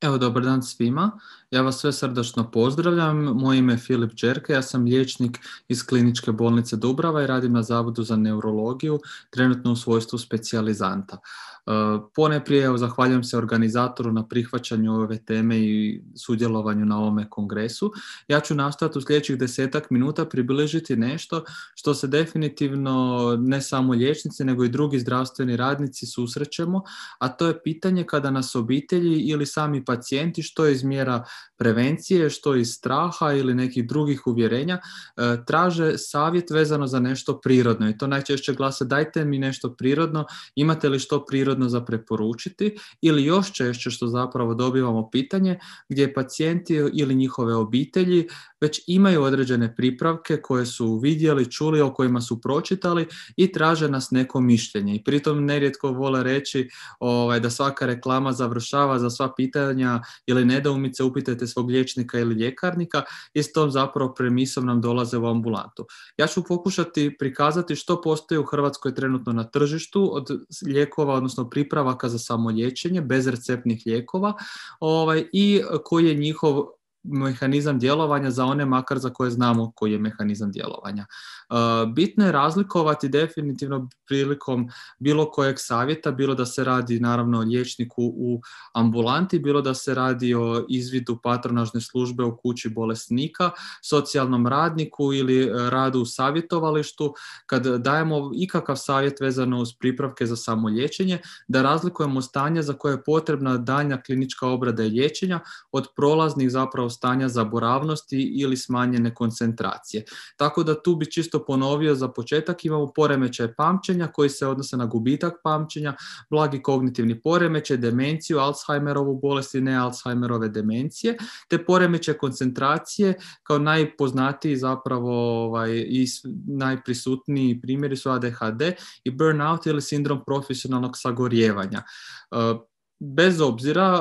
Evo, dobar dan svima. Ja vas sve srdačno pozdravljam. Moje ime je Filip Čerke, ja sam liječnik iz kliničke bolnice Dubrava i radim na Zavodu za neurologiju, trenutno u svojstvu specijalizanta. E, prije zahvaljujem se organizatoru na prihvaćanju ove teme i sudjelovanju na ovome kongresu. Ja ću nastojati u sljedećih desetak minuta približiti nešto što se definitivno ne samo liječnici nego i drugi zdravstveni radnici susrećemo, a to je pitanje kada nas obitelji ili sami pacijenti što iz mjera prevencije, što iz straha ili nekih drugih uvjerenja e, traže savjet vezano za nešto prirodno i to najčešće glasa dajte mi nešto prirodno, imate li što prirodno prirodno za preporučiti ili još češće što zapravo dobivamo pitanje gdje pacijenti ili njihove obitelji već imaju određene pripravke koje su vidjeli, čuli, o kojima su pročitali i traže nas neko mišljenje. I pritom nerijetko vole reći ovaj, da svaka reklama završava za sva pitanja ili nedoumice upitajte svog liječnika ili ljekarnika i s tom zapravo premisom nam dolaze u ambulantu. Ja ću pokušati prikazati što postoji u Hrvatskoj trenutno na tržištu od lijekova, odnosno pripravaka za samolječenje, receptnih lijekova ovaj, i koji je njihov mehanizam djelovanja za one makar za koje znamo koji je mehanizam djelovanja. E, bitno je razlikovati definitivno prilikom bilo kojeg savjeta, bilo da se radi naravno o liječniku u ambulanti, bilo da se radi o izvidu patronažne službe u kući bolesnika, socijalnom radniku ili e, radu u savjetovalištu, kad dajemo ikakav savjet vezano uz pripravke za samo liječenje, da razlikujemo stanje za koje je potrebna daljnja klinička obrada i liječenja od prolaznih zapravo stanja zaboravnosti ili smanjene koncentracije. Tako da tu bi čisto ponovio za početak imamo poremećaj pamćenja koji se odnose na gubitak pamćenja, blagi kognitivni poremećaj, demenciju, Alzheimerovu bolest i ne Alzheimerove demencije, te poremećaj koncentracije kao najpoznatiji zapravo ovaj, i najprisutniji primjeri su ADHD i burnout ili sindrom profesionalnog sagorjevanja. E, bez obzira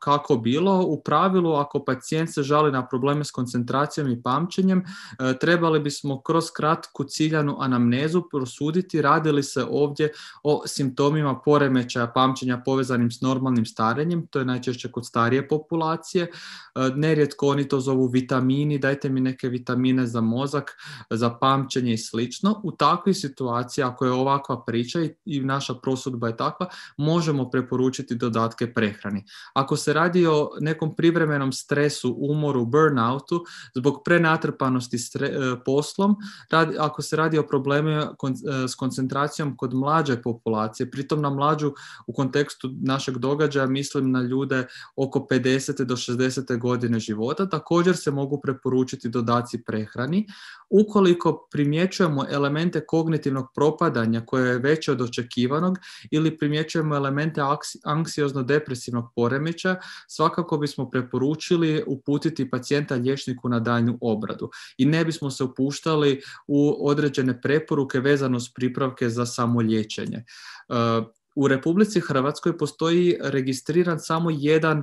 kako bilo, u pravilu ako pacijent se žali na probleme s koncentracijom i pamćenjem, e, trebali bismo kroz kratku ciljanu anamnezu prosuditi radi li se ovdje o simptomima poremećaja pamćenja povezanim s normalnim starenjem, to je najčešće kod starije populacije, e, nerijetko oni to zovu vitamini, dajte mi neke vitamine za mozak, za pamćenje i slično. U takvoj situaciji, ako je ovakva priča i, naša prosudba je takva, možemo preporučiti do dodatke prehrani. Ako se radi o nekom privremenom stresu, umoru, burnoutu, zbog prenatrpanosti e, poslom, radi, ako se radi o problemima e, e, s koncentracijom kod mlađe populacije, pritom na mlađu u kontekstu našeg događaja mislim na ljude oko 50. do 60. godine života, također se mogu preporučiti dodaci prehrani. Ukoliko primjećujemo elemente kognitivnog propadanja koje je veće od očekivanog ili primjećujemo elemente anksi anksiozno-depresivnog poremeća, svakako bismo preporučili uputiti pacijenta liječniku na daljnju obradu i ne bismo se upuštali u određene preporuke vezano s pripravke za samo u Republici Hrvatskoj postoji registriran samo jedan e,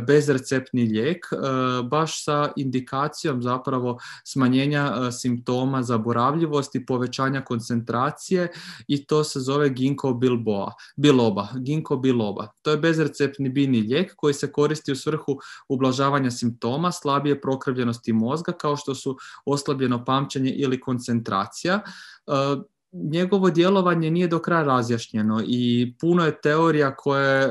bezreceptni lijek, e, baš sa indikacijom zapravo smanjenja e, simptoma zaboravljivosti, povećanja koncentracije i to se zove ginko bilboa, biloba, ginko biloba. To je bezreceptni bini lijek koji se koristi u svrhu ublažavanja simptoma, slabije prokrvljenosti mozga kao što su oslabljeno pamćenje ili koncentracija njegovo djelovanje nije do kraja razjašnjeno i puno je teorija koje e,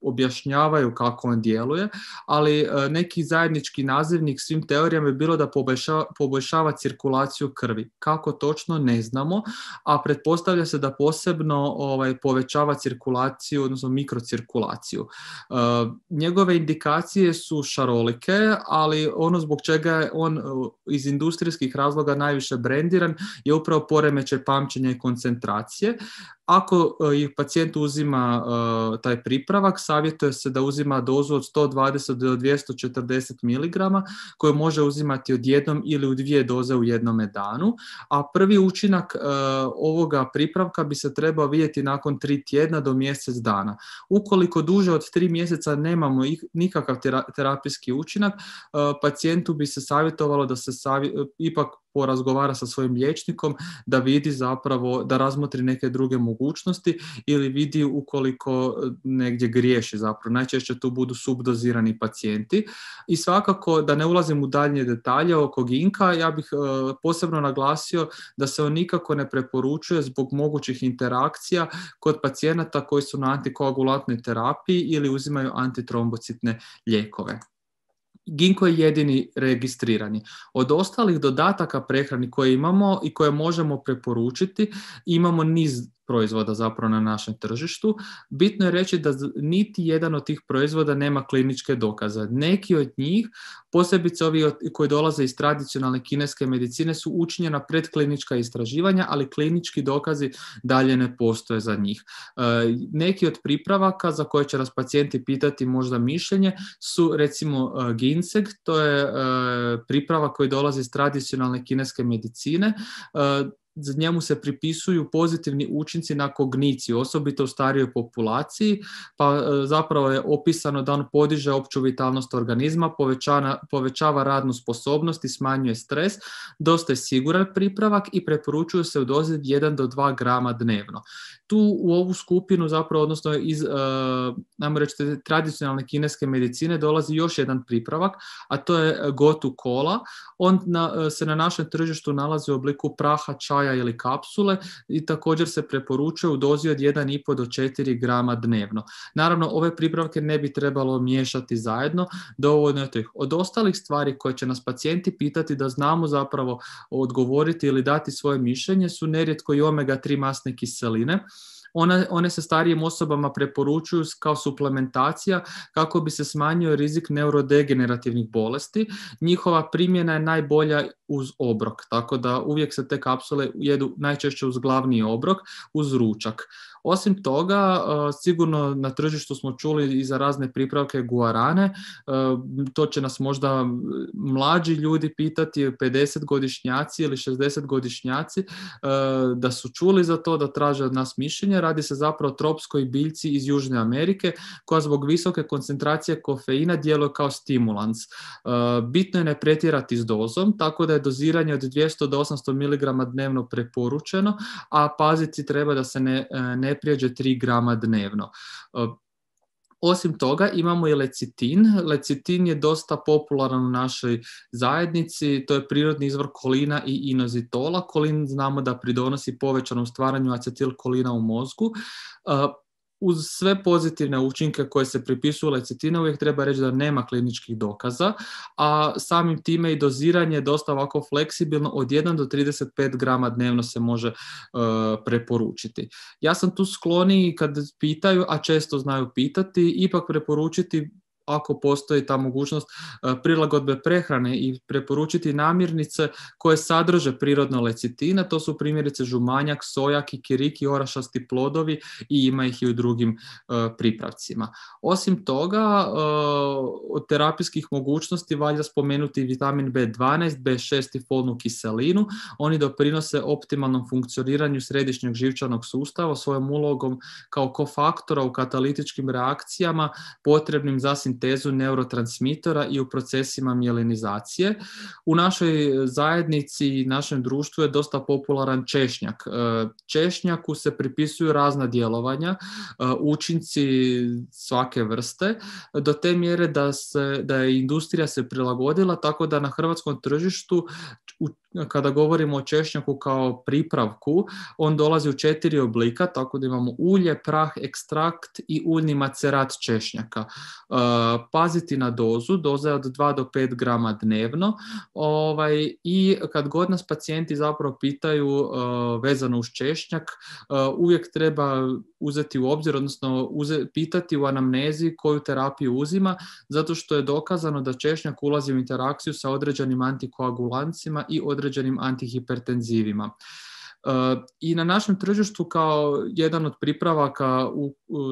objašnjavaju kako on djeluje, ali e, neki zajednički nazivnik svim teorijama je bilo da poboljšava, poboljšava cirkulaciju krvi. Kako točno ne znamo, a pretpostavlja se da posebno ovaj, povećava cirkulaciju, odnosno mikrocirkulaciju. E, njegove indikacije su šarolike, ali ono zbog čega je on e, iz industrijskih razloga najviše brendiran je upravo poremećaj pamćenja i koncentracije. Ako je eh, pacijent uzima eh, taj pripravak, savjetuje se da uzima dozu od 120 do 240 mg koju može uzimati od jednom ili u dvije doze u jednome danu, a prvi učinak eh, ovoga pripravka bi se trebao vidjeti nakon tri tjedna do mjesec dana. Ukoliko duže od tri mjeseca nemamo nikakav terapijski učinak, pacijentu bi se savjetovalo da se ipak porazgovara sa svojim liječnikom da vidi zapravo, da razmotri neke druge mogućnosti ili vidi ukoliko e, negdje griješi zapravo. Najčešće tu budu subdozirani pacijenti i svakako da ne ulazim u daljnje detalje oko ginka, ja bih e, posebno naglasio da se on nikako ne preporučuje zbog mogućih interakcija kod pacijenata koji su na antikoagulatnoj terapiji ili uzimaju antitrombocitne lijekove. Ginko je jedini registrirani. Od ostalih dodataka prehrani koje imamo i koje možemo preporučiti, imamo niz proizvoda zapravo na našem tržištu. Bitno je reći da niti jedan od tih proizvoda nema kliničke dokaze. Neki od njih, posebice ovi koji dolaze iz tradicionalne kineske medicine, su učinjena predklinička istraživanja, ali klinički dokazi dalje ne postoje za njih. E, neki od pripravaka za koje će nas pacijenti pitati možda mišljenje su recimo e, ginseg, to je e, priprava koji dolazi iz tradicionalne kineske medicine njemu se pripisuju pozitivni učinci na kogniciju, osobito u starijoj populaciji, pa e, zapravo je opisano da on podiže opću vitalnost organizma, povećava radnu sposobnost i smanjuje stres, dosta je siguran pripravak i preporučuje se u dozi 1 do 2 grama dnevno. Tu u ovu skupinu zapravo, odnosno iz, nam e, reći, tradicionalne kineske medicine dolazi još jedan pripravak, a to je gotu kola. On e, se na našem tržištu nalazi u obliku praha, čaja, ili kapsule i također se preporučuje u dozi od 1,5 do 4 grama dnevno. Naravno, ove pripravke ne bi trebalo miješati zajedno, dovoljno je to ih. Od ostalih stvari koje će nas pacijenti pitati da znamo zapravo odgovoriti ili dati svoje mišljenje su nerijetko i omega-3 masne kiseline, one, one se starijim osobama preporučuju kao suplementacija kako bi se smanjio rizik neurodegenerativnih bolesti. Njihova primjena je najbolja uz obrok, tako da uvijek se te kapsule jedu najčešće uz glavni obrok, uz ručak. Osim toga, e, sigurno na tržištu smo čuli i za razne pripravke guarane, e, to će nas možda mlađi ljudi pitati, 50-godišnjaci ili 60-godišnjaci, e, da su čuli za to, da traže od nas mišljenje. Radi se zapravo o tropskoj biljci iz Južne Amerike, koja zbog visoke koncentracije kofeina djeluje kao stimulans. Bitno je ne pretjerati s dozom, tako da je doziranje od 200 do 800 mg dnevno preporučeno, a paziti treba da se ne, e, ne prijeđe 3 grama dnevno. E, osim toga imamo i lecitin. Lecitin je dosta popularan u našoj zajednici, to je prirodni izvor kolina i inozitola. Kolin znamo da pridonosi povećanom stvaranju acetilkolina u mozgu. E, uz sve pozitivne učinke koje se pripisuju lecitina uvijek treba reći da nema kliničkih dokaza, a samim time i doziranje je dosta ovako fleksibilno, od 1 do 35 grama dnevno se može e, preporučiti. Ja sam tu skloni kad pitaju, a često znaju pitati, ipak preporučiti ako postoji ta mogućnost e, prilagodbe prehrane i preporučiti namirnice koje sadrže prirodno lecitina, to su primjerice žumanjak, soja, kiriki, orašasti plodovi i ima ih i u drugim e, pripravcima. Osim toga, e, od terapijskih mogućnosti valja spomenuti vitamin B12, B6 i folnu kiselinu. Oni doprinose optimalnom funkcioniranju središnjeg živčanog sustava svojom ulogom kao kofaktora u katalitičkim reakcijama potrebnim za tezu neurotransmitora i u procesima mjelenizacije. U našoj zajednici i našem društvu je dosta popularan češnjak. E, češnjaku se pripisuju razna djelovanja, e, učinci svake vrste, do te mjere da, da je industrija se prilagodila tako da na hrvatskom tržištu kada govorimo o češnjaku kao pripravku, on dolazi u četiri oblika, tako da imamo ulje, prah, ekstrakt i uljni macerat češnjaka. E, paziti na dozu, doza je od 2 do 5 grama dnevno ovaj, i kad god nas pacijenti zapravo pitaju e, vezano uz češnjak, e, uvijek treba uzeti u obzir, odnosno pitati u anamnezi koju terapiju uzima, zato što je dokazano da češnjak ulazi u interakciju sa određenim antikoagulancima i određenim određenim antihipertenzivima. E, I na našem tržištu kao jedan od pripravaka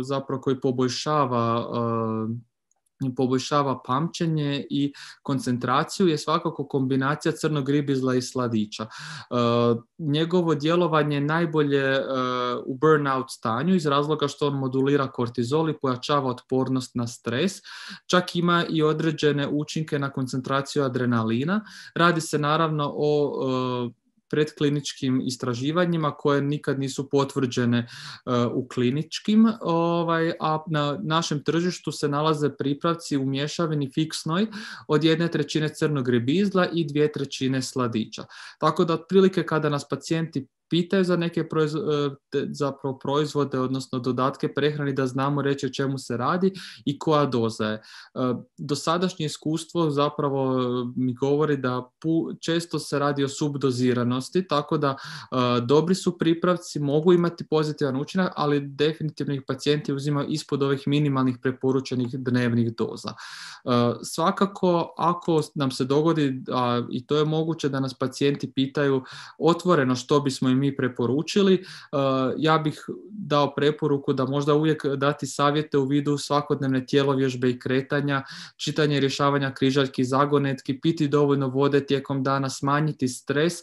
zapravo koji poboljšava e, poboljšava pamćenje i koncentraciju je svakako kombinacija crnog ribizla i sladića. E, njegovo djelovanje najbolje e, u burnout stanju iz razloga što on modulira kortizol i pojačava otpornost na stres. Čak ima i određene učinke na koncentraciju adrenalina. Radi se naravno o e, predkliničkim istraživanjima koje nikad nisu potvrđene e, u kliničkim, ovaj, a na našem tržištu se nalaze pripravci u mješavini fiksnoj od jedne trećine crnog ribizla i dvije trećine sladića. Tako da otprilike kada nas pacijenti pitaju za neke e, proizvode, odnosno dodatke prehrani da znamo reći o čemu se radi i koja doza je. E, dosadašnje iskustvo zapravo e, mi govori da često se radi o subdoziranosti, tako da dobri su pripravci, mogu imati pozitivan učinak, ali definitivno ih pacijenti uzimaju ispod ovih minimalnih preporučenih dnevnih doza. Svakako, ako nam se dogodi, i to je moguće da nas pacijenti pitaju otvoreno što bismo im mi preporučili. Eh, ja bih dao preporuku da možda uvijek dati savjete u vidu svakodnevne tijelovježbe i kretanja, čitanje i rješavanja križaljki, zagonetki, piti dovoljno vode tijekom dana, smanjiti stres, eh,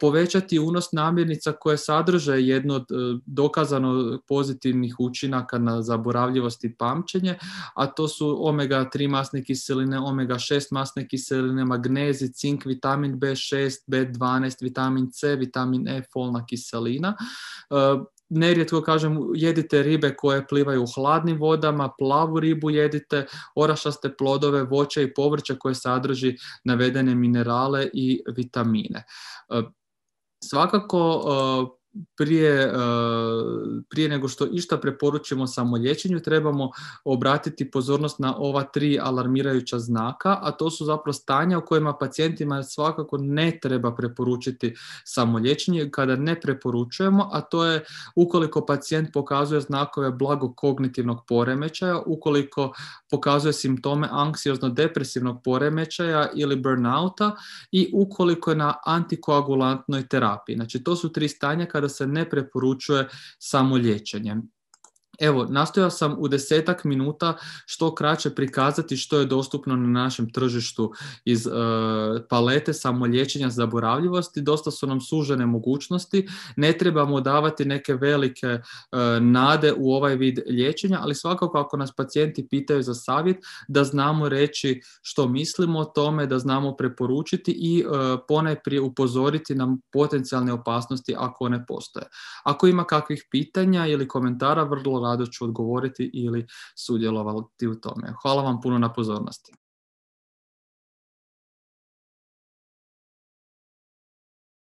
povećati unos namirnica koje sadrže jedno od eh, dokazano pozitivnih učinaka na zaboravljivost i pamćenje, a to su omega-3 masne kiseline, omega-6 masne kiseline, magnezi, cink, vitamin B6, B12, vitamin C, vitamin F, e folna kiselina. E, nerijetko kažem, jedite ribe koje plivaju u hladnim vodama, plavu ribu jedite, orašaste plodove, voće i povrće koje sadrži navedene minerale i vitamine. E, svakako e, prije, e, prije nego što išta preporučimo samoliječenju, trebamo obratiti pozornost na ova tri alarmirajuća znaka, a to su zapravo stanja u kojima pacijentima svakako ne treba preporučiti samolječenje kada ne preporučujemo, a to je ukoliko pacijent pokazuje znakove blago kognitivnog poremećaja, ukoliko pokazuje simptome anksiozno-depresivnog poremećaja ili burnouta i ukoliko je na antikoagulantnoj terapiji. Znači to su tri stanja kada da se ne preporučuje samo liječenje. Evo, nastojao sam u desetak minuta što kraće prikazati što je dostupno na našem tržištu iz e, palete samolječenja zaboravljivosti. Dosta su nam sužene mogućnosti. Ne trebamo davati neke velike e, nade u ovaj vid liječenja, ali svakako ako nas pacijenti pitaju za savjet, da znamo reći što mislimo o tome, da znamo preporučiti i e, ponajprije upozoriti nam potencijalne opasnosti ako one postoje. Ako ima kakvih pitanja ili komentara, vrlo rado ću odgovoriti ili sudjelovati u tome. Hvala vam puno na pozornosti.